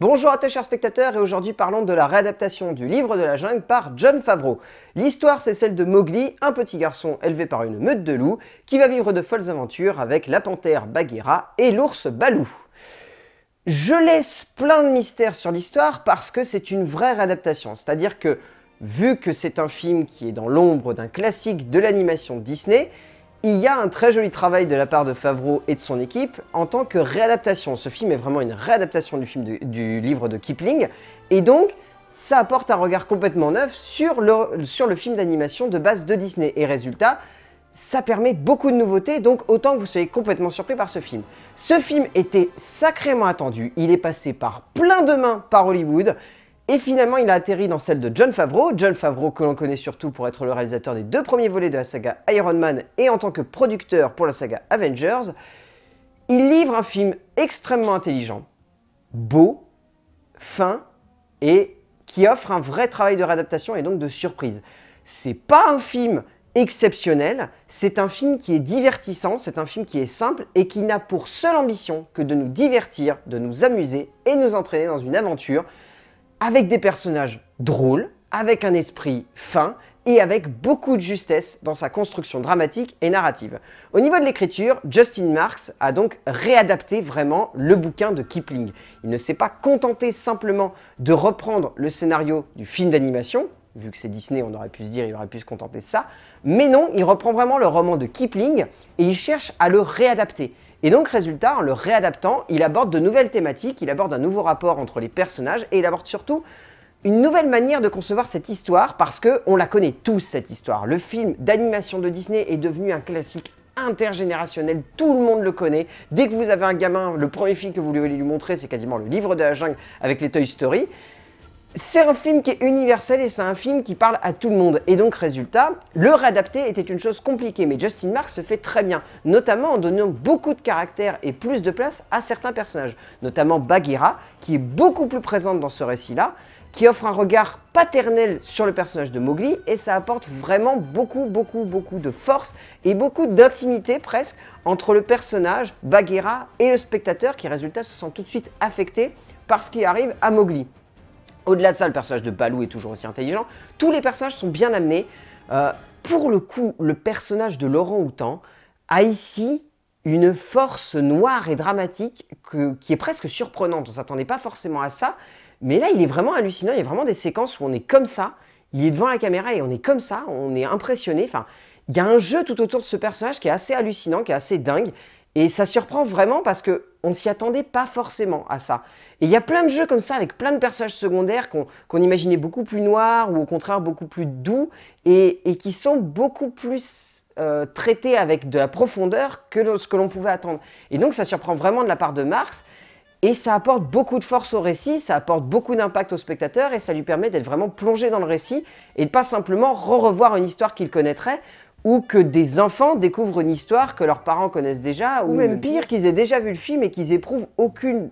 Bonjour à tous chers spectateurs et aujourd'hui parlons de la réadaptation du livre de la jungle par John Favreau. L'histoire c'est celle de Mowgli, un petit garçon élevé par une meute de loups qui va vivre de folles aventures avec la panthère Bagheera et l'ours Balou. Je laisse plein de mystères sur l'histoire parce que c'est une vraie réadaptation, c'est-à-dire que vu que c'est un film qui est dans l'ombre d'un classique de l'animation Disney, il y a un très joli travail de la part de Favreau et de son équipe en tant que réadaptation. Ce film est vraiment une réadaptation du, film du livre de Kipling, et donc ça apporte un regard complètement neuf sur le, sur le film d'animation de base de Disney. Et résultat, ça permet beaucoup de nouveautés, donc autant que vous soyez complètement surpris par ce film. Ce film était sacrément attendu, il est passé par plein de mains par Hollywood, et finalement, il a atterri dans celle de John Favreau. John Favreau, que l'on connaît surtout pour être le réalisateur des deux premiers volets de la saga Iron Man et en tant que producteur pour la saga Avengers. Il livre un film extrêmement intelligent, beau, fin et qui offre un vrai travail de réadaptation et donc de surprise. C'est pas un film exceptionnel, c'est un film qui est divertissant, c'est un film qui est simple et qui n'a pour seule ambition que de nous divertir, de nous amuser et nous entraîner dans une aventure avec des personnages drôles, avec un esprit fin et avec beaucoup de justesse dans sa construction dramatique et narrative. Au niveau de l'écriture, Justin Marks a donc réadapté vraiment le bouquin de Kipling. Il ne s'est pas contenté simplement de reprendre le scénario du film d'animation, vu que c'est Disney, on aurait pu se dire, il aurait pu se contenter de ça, mais non, il reprend vraiment le roman de Kipling et il cherche à le réadapter. Et donc, résultat, en le réadaptant, il aborde de nouvelles thématiques, il aborde un nouveau rapport entre les personnages et il aborde surtout une nouvelle manière de concevoir cette histoire parce qu'on la connaît tous cette histoire. Le film d'animation de Disney est devenu un classique intergénérationnel, tout le monde le connaît. Dès que vous avez un gamin, le premier film que vous voulez lui montrer, c'est quasiment le livre de la jungle avec les Toy Story. C'est un film qui est universel et c'est un film qui parle à tout le monde. Et donc, résultat, le réadapter était une chose compliquée, mais Justin Marks se fait très bien, notamment en donnant beaucoup de caractère et plus de place à certains personnages, notamment Bagheera, qui est beaucoup plus présente dans ce récit-là, qui offre un regard paternel sur le personnage de Mowgli, et ça apporte vraiment beaucoup, beaucoup, beaucoup de force et beaucoup d'intimité presque entre le personnage, Bagheera, et le spectateur qui, résultat, se sent tout de suite affecté par ce qui arrive à Mowgli. Au-delà de ça, le personnage de Balou est toujours aussi intelligent. Tous les personnages sont bien amenés. Euh, pour le coup, le personnage de Laurent Houtan a ici une force noire et dramatique qui est presque surprenante. On ne s'attendait pas forcément à ça, mais là, il est vraiment hallucinant. Il y a vraiment des séquences où on est comme ça, il est devant la caméra et on est comme ça, on est impressionné. Enfin, il y a un jeu tout autour de ce personnage qui est assez hallucinant, qui est assez dingue, et ça surprend vraiment parce que on s'y attendait pas forcément à ça. Et il y a plein de jeux comme ça avec plein de personnages secondaires qu'on imaginait beaucoup plus noirs ou au contraire beaucoup plus doux et, qui sont beaucoup plus euh, traités avec de la profondeur que ce que l'on pouvait attendre. Et donc ça surprend vraiment de la part de Marx et ça apporte beaucoup de force au récit, ça apporte beaucoup d'impact au spectateur et ça lui permet d'être vraiment plongé dans le récit et de pas simplement re-revoir une histoire qu'il connaîtrait ou que des enfants découvrent une histoire que leurs parents connaissent déjà, ou, même pire, qu'ils aient déjà vu le film et qu'ils éprouvent aucun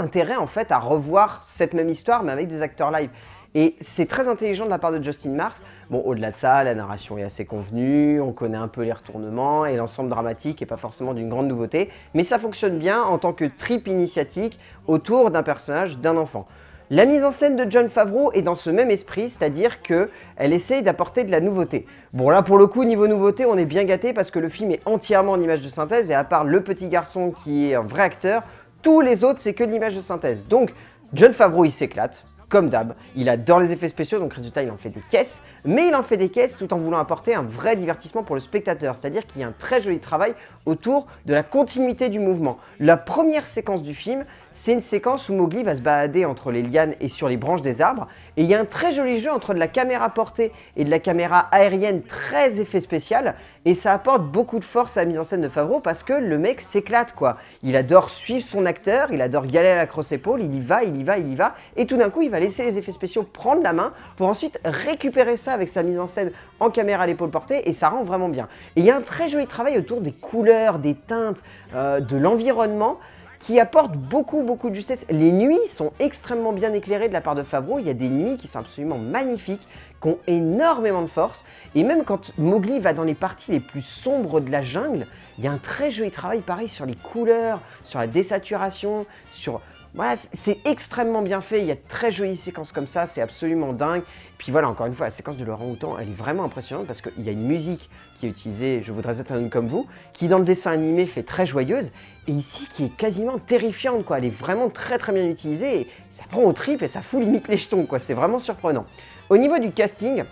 intérêt en fait à revoir cette même histoire mais avec des acteurs live. Et c'est très intelligent de la part de Justin Marx. Bon, au-delà de ça, la narration est assez convenue, on connaît un peu les retournements et l'ensemble dramatique n'est pas forcément d'une grande nouveauté, mais ça fonctionne bien en tant que trip initiatique autour d'un personnage, d'un enfant. La mise en scène de John Favreau est dans ce même esprit, c'est-à-dire qu'elle essaye d'apporter de la nouveauté. Bon là pour le coup niveau nouveauté on est bien gâté parce que le film est entièrement en image de synthèse et à part le petit garçon qui est un vrai acteur, tous les autres c'est que de l'image de synthèse. Donc John Favreau il s'éclate, comme d'hab. Il adore les effets spéciaux, donc résultat, il en fait des caisses. Mais il en fait des caisses tout en voulant apporter un vrai divertissement pour le spectateur. C'est-à-dire qu'il y a un très joli travail autour de la continuité du mouvement. La première séquence du film, c'est une séquence où Mowgli va se balader entre les lianes et sur les branches des arbres. Et il y a un très joli jeu entre de la caméra portée et de la caméra aérienne très effet spécial. Et ça apporte beaucoup de force à la mise en scène de Favreau parce que le mec s'éclate quoi. Il adore suivre son acteur, il adore y à la crosse-épaule, il y va, il y va, il y va. Et tout d'un coup, il va laisser les effets spéciaux prendre la main pour ensuite récupérer ça avec sa mise en scène en caméra à l'épaule portée. Et ça rend vraiment bien. Et il y a un très joli travail autour des couleurs, des teintes, euh, de l'environnement qui apporte beaucoup, beaucoup de justesse. Les nuits sont extrêmement bien éclairées de la part de Favreau. Il y a des nuits qui sont absolument magnifiques, qui ont énormément de force. Et même quand Mowgli va dans les parties les plus sombres de la jungle, il y a un très joli travail, pareil, sur les couleurs, sur la désaturation, sur voilà, c'est extrêmement bien fait, il y a de très jolies séquences comme ça, c'est absolument dingue. Puis voilà, encore une fois, la séquence de Laurent Houtan, elle est vraiment impressionnante parce qu'il y a une musique qui est utilisée, je voudrais être un homme comme vous, qui dans le dessin animé fait très joyeuse, et ici qui est quasiment terrifiante, quoi. Elle est vraiment très très bien utilisée, ça prend au trip et ça fout limite les jetons, quoi. C'est vraiment surprenant. Au niveau du casting,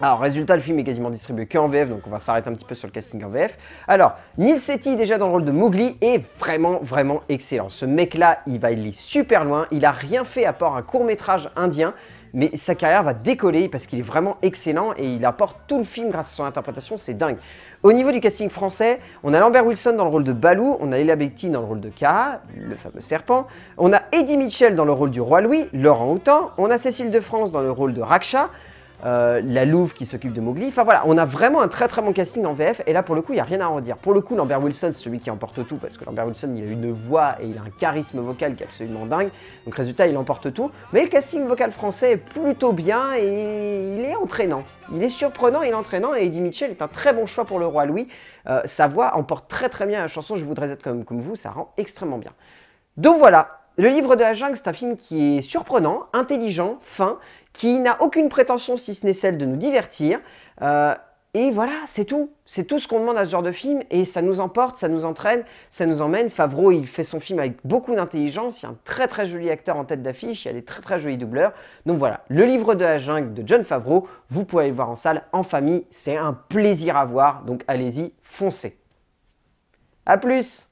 alors, résultat, le film est quasiment distribué qu'en VF, donc on va s'arrêter un petit peu sur le casting en VF. Alors, Neil Sethi, déjà dans le rôle de Mowgli, est vraiment, vraiment excellent. Ce mec-là, il va aller super loin. Il a rien fait à part un court-métrage indien, mais sa carrière va décoller parce qu'il est vraiment excellent et il apporte tout le film grâce à son interprétation, c'est dingue. Au niveau du casting français, on a Lambert Wilson dans le rôle de Balou, on a Ella Beckty dans le rôle de Ka, le fameux serpent, on a Eddie Mitchell dans le rôle du roi Louis, Laurent Houtan, on a Cécile de France dans le rôle de Raksha, euh, la Louve qui s'occupe de Mowgli. Enfin voilà, on a vraiment un très très bon casting en VF, et là pour le coup, il n'y a rien à redire. Pour le coup, Lambert Wilson, c'est celui qui emporte tout, parce que Lambert Wilson, il a une voix et il a un charisme vocal qui est absolument dingue, donc résultat, il emporte tout. Mais le casting vocal français est plutôt bien, et il est entraînant. Il est surprenant, il est entraînant, et Eddie Mitchell est un très bon choix pour le Roi Louis. Euh, sa voix emporte très très bien la chanson Je voudrais être comme, comme vous, ça rend extrêmement bien. Donc voilà, le livre de la jungle, c'est un film qui est surprenant, intelligent, fin, qui n'a aucune prétention si ce n'est celle de nous divertir. Euh, et voilà, c'est tout. C'est tout ce qu'on demande à ce genre de film et ça nous emporte, ça nous entraîne, ça nous emmène. Favreau, il fait son film avec beaucoup d'intelligence. Il y a un très très joli acteur en tête d'affiche, il y a des très très jolis doubleurs. Donc voilà, le livre de la jungle de John Favreau, vous pouvez le voir en salle, en famille. C'est un plaisir à voir, donc allez-y, foncez. A plus